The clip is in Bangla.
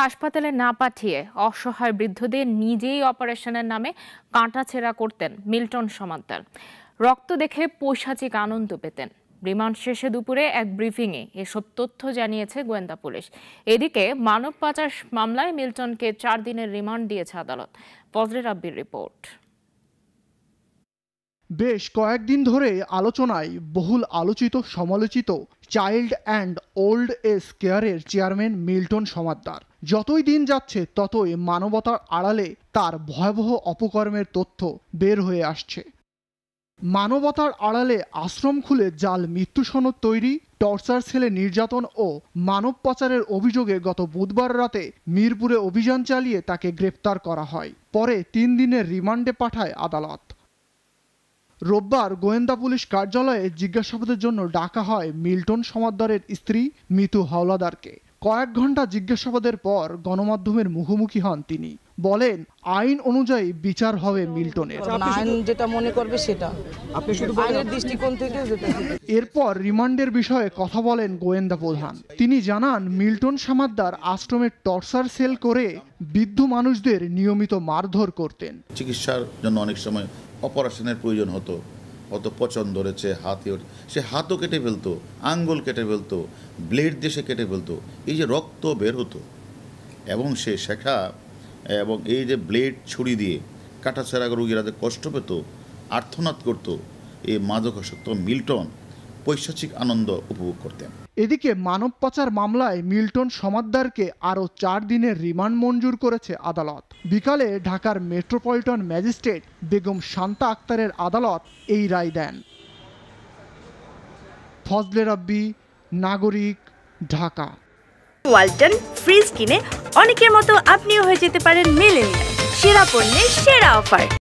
হাসপাতালে না পাঠিয়ে অসহায় বৃদ্ধদের নিজেই অপারেশনের নামে কাঁটাছেড়া করতেন মিল্টন সমাদ্দার রক্ত দেখে পৈশাচিক আনন্দ পেতেন রিমান্ড শেষে দুপুরে এক ব্রিফিংয়ে এসব তথ্য জানিয়েছে গোয়েন্দা পুলিশ এদিকে মানব পাচার মামলায় মিল্টনকে চার দিনের রিমান্ড দিয়েছে আদালত ফজরের আব্বির রিপোর্ট বেশ কয়েকদিন ধরে আলোচনায় বহুল আলোচিত সমালোচিত চাইল্ড অ্যান্ড ওল্ড এজ কেয়ারের চেয়ারম্যান মিল্টন সমাদ্দার যতই দিন যাচ্ছে ততই মানবতার আড়ালে তার ভয়াবহ অপকর্মের তথ্য বের হয়ে আসছে মানবতার আড়ালে আশ্রম খুলে জাল মৃত্যু সনদ তৈরি টর্চার ছেলে নির্যাতন ও মানব পাচারের অভিযোগে গত বুধবার রাতে মিরপুরে অভিযান চালিয়ে তাকে গ্রেপ্তার করা হয় পরে তিন দিনের রিমান্ডে পাঠায় আদালত রোববার গোয়েন্দা পুলিশ কার্যালয়ে জিজ্ঞাসাবাদের জন্য ডাকা হয় মিল্টন সমাদ্দারের স্ত্রী মিতু হাওলাদারকে কয়েক ঘন্টা জিজ্ঞাসাবাদের পর গণমাধ্যমের মুখোমুখি হন তিনি বলেন আইন অনুযায়ী বিচার হবে মিল্টনের আচ্ছা, আইন যেটা মনে করবে সেটা আপনি শুধু আইনের দৃষ্টিকোণ থেকে এরপর রিমান্ডের বিষয়ে কথা বলেন গোয়েন্দা প্রধান তিনি জানান মিল্টন সামাদ্দার আশ্রমে টর্চার সেল করে বৃদ্ধ মানুষদের নিয়মিত মারধর করতেন চিকিৎসার জন্য অনেক সময় অপারেশনের প্রয়োজন হতো কত পচন ধরেছে হাতে সে হাতও কেটে ফেলতো আঙ্গুল কেটে ফেলতো ব্লেড দিয়ে সে কেটে ফেলতো এই যে রক্ত বের হতো এবং সে শেখা এবং এই যে ব্লেড ছুরি দিয়ে কাটাছেড়া রুগীরা যে কষ্ট পেত আর্থনাদ করত এই মাদকাসক্ত মিল্টন পৈশাচিক আনন্দ উপভোগ করতেন এদিকে মানব পাচার মামলায় মিল্টন সমাদ্দারকে আরও চার দিনের রিমান্ড মঞ্জুর করেছে আদালত বিকালে ঢাকার মেট্রোপলিটন ম্যাজিস্ট্রেট বেগম শান্তা আক্তারের আদালত এই রায় দেন ফজলে রাব্বি নাগরিক ঢাকা ওয়ালটন ফ্রিজ কিনে অনেকের মতো আপনিও হয়ে যেতে পারেন মেলেনিয়া সেরা পণ্যের সেরা অফার